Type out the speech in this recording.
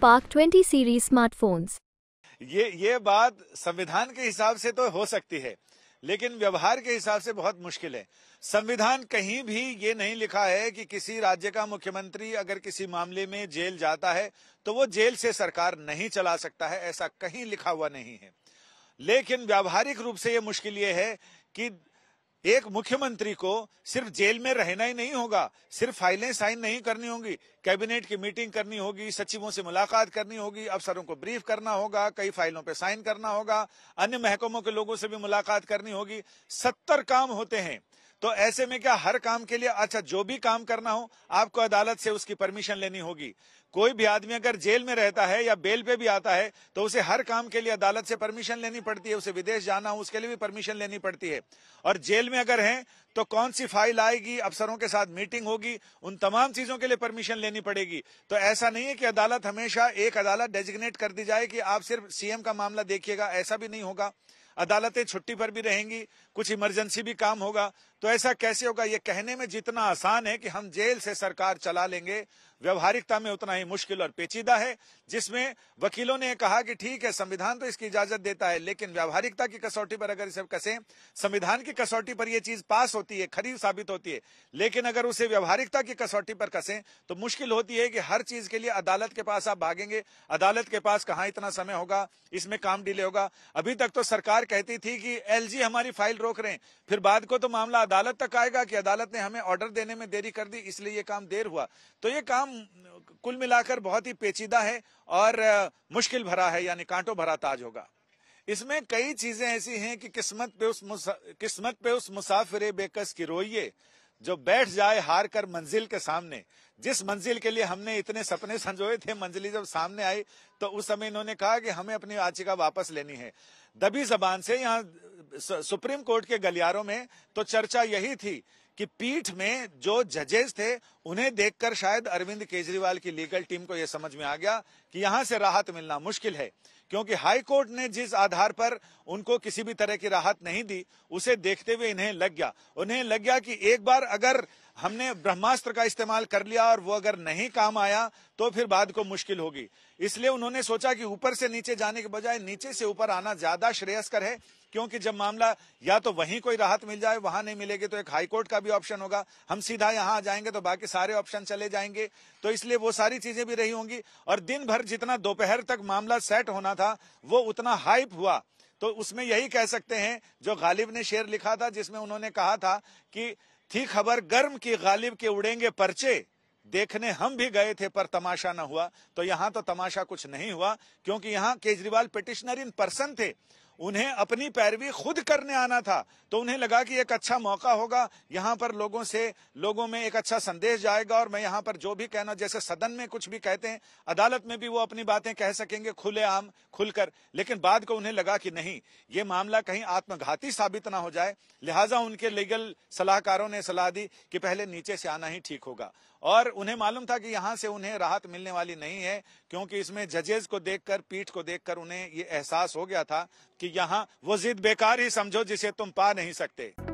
बाग 20 series smartphones ये ये बात संविधान के हिसाब से तो हो सकती है लेकिन व्यवहार के हिसाब से बहुत मुश्किल है संविधान कहीं भी ये नहीं लिखा है कि किसी राज्य का मुख्यमंत्री अगर किसी मामले में जेल जाता है तो वो जेल से सरकार नहीं चला सकता है ऐसा कहीं लिखा हुआ नहीं है लेकिन व्यावहारिक रूप से ये मुश्किल ये है कि एक मुख्यमंत्री को सिर्फ जेल में रहना ही नहीं होगा सिर्फ फाइलें साइन नहीं करनी होंगी कैबिनेट की मीटिंग करनी होगी सचिवों से मुलाकात करनी होगी अफसरों को ब्रीफ करना होगा कई फाइलों पर साइन करना होगा अन्य महकमों के लोगों से भी मुलाकात करनी होगी सत्तर काम होते हैं तो ऐसे में क्या हर काम के लिए अच्छा जो भी काम करना हो आपको अदालत से उसकी परमिशन लेनी होगी कोई भी आदमी अगर जेल में रहता है या बेल पे भी आता है तो उसे हर काम के लिए अदालत से परमिशन लेनी पड़ती है उसे विदेश जाना हो उसके लिए भी परमिशन लेनी पड़ती है और जेल में अगर है तो कौन सी फाइल आएगी अफसरों के साथ मीटिंग होगी उन तमाम चीजों के लिए परमिशन लेनी लेनी पड़ेगी तो ऐसा नहीं है कि अदालत हमेशा एक अदालत डेजिग्नेट कर दी जाए कि आप सिर्फ सीएम का मामला देखिएगा ऐसा भी नहीं होगा अदालतें छुट्टी पर भी रहेंगी कुछ इमरजेंसी भी काम होगा तो ऐसा कैसे होगा ये कहने में जितना आसान है कि हम जेल से सरकार चला लेंगे व्यवहारिकता में उतना ही मुश्किल और पेचीदा है जिसमें वकीलों ने कहा कि ठीक है संविधान तो इसकी इजाजत देता है लेकिन व्यवहारिकता की कसौटी पर अगर इसे कसें संविधान की कसौटी पर यह चीज पास होती है खरीद साबित होती है लेकिन अगर उसे व्यवहारिकता की कसौटी पर कसें तो मुश्किल होती है कि हर चीज के लिए अदालत के पास आप भागेंगे अदालत के पास कहा इतना समय होगा इसमें काम डिले होगा अभी तक तो सरकार कहती थी कि एल हमारी फाइल रोक रहे हैं फिर बाद को तो मामला अदालत तक आएगा कि अदालत ने हमें ऑर्डर देने में देरी कर दी इसलिए ये काम देर हुआ तो ये काम कुल मिलाकर बहुत ही पेचीदा है और मुश्किल भरा है यानी कांटों भरा ताज होगा इसमें कई चीजें ऐसी हैं कि किस्मत पे उस किस्मत पे उस मुसाफिर बेकस की रोइए जो बैठ जाए हार कर मंजिल के सामने जिस मंजिल के लिए हमने इतने सपने संजोए थे मंजिल जब सामने आई तो उस समय इन्होंने कहा कि हमें अपनी याचिका वापस लेनी है दबी जबान से यहाँ सुप्रीम कोर्ट के गलियारों में तो चर्चा यही थी कि पीठ में जो जजेस थे उन्हें देखकर शायद अरविंद केजरीवाल की लीगल टीम को यह समझ में आ गया कि यहां से राहत मिलना मुश्किल है क्योंकि हाई कोर्ट ने जिस आधार पर उनको किसी भी तरह की राहत नहीं दी उसे देखते हुए इन्हें लग गया उन्हें लग गया कि एक बार अगर हमने ब्रह्मास्त्र का इस्तेमाल कर लिया और वो अगर नहीं काम आया तो फिर बाद को मुश्किल होगी इसलिए उन्होंने सोचा कि ऊपर से नीचे जाने के बजाय नीचे से ऊपर आना ज्यादा श्रेयस्कर है क्योंकि जब मामला या तो वहीं कोई राहत मिल जाए वहां नहीं मिलेगी तो एक हाईकोर्ट का भी ऑप्शन होगा हम सीधा यहाँ आ जाएंगे तो बाकी सारे ऑप्शन चले जाएंगे तो इसलिए वो सारी चीजें भी रही होंगी और दिन भर जितना दोपहर तक मामला सेट होना था वो उतना हाइप हुआ तो उसमें यही कह सकते हैं जो गालिब ने शेर लिखा था जिसमें उन्होंने कहा था कि थी खबर गर्म की गालिब के उड़ेंगे पर्चे देखने हम भी गए थे पर तमाशा न हुआ तो यहाँ तो तमाशा कुछ नहीं हुआ क्योंकि यहाँ केजरीवाल पिटिशनर इन पर्सन थे उन्हें अपनी पैरवी खुद करने आना था तो उन्हें लगा कि एक अच्छा मौका होगा यहाँ पर लोगों से लोगों में एक अच्छा संदेश जाएगा और मैं यहाँ पर जो भी कहना जैसे सदन में कुछ भी कहते हैं अदालत में भी वो अपनी बातें कह सकेंगे खुले आम खुलकर लेकिन बाद को उन्हें लगा कि नहीं ये मामला कहीं आत्मघाती साबित ना हो जाए लिहाजा उनके लीगल सलाहकारों ने सलाह दी कि पहले नीचे से आना ही ठीक होगा और उन्हें मालूम था कि यहाँ से उन्हें राहत मिलने वाली नहीं है क्योंकि इसमें जजेज को देखकर पीठ को देखकर उन्हें ये एहसास हो गया था कि यहाँ वो जिद बेकार ही समझो जिसे तुम पा नहीं सकते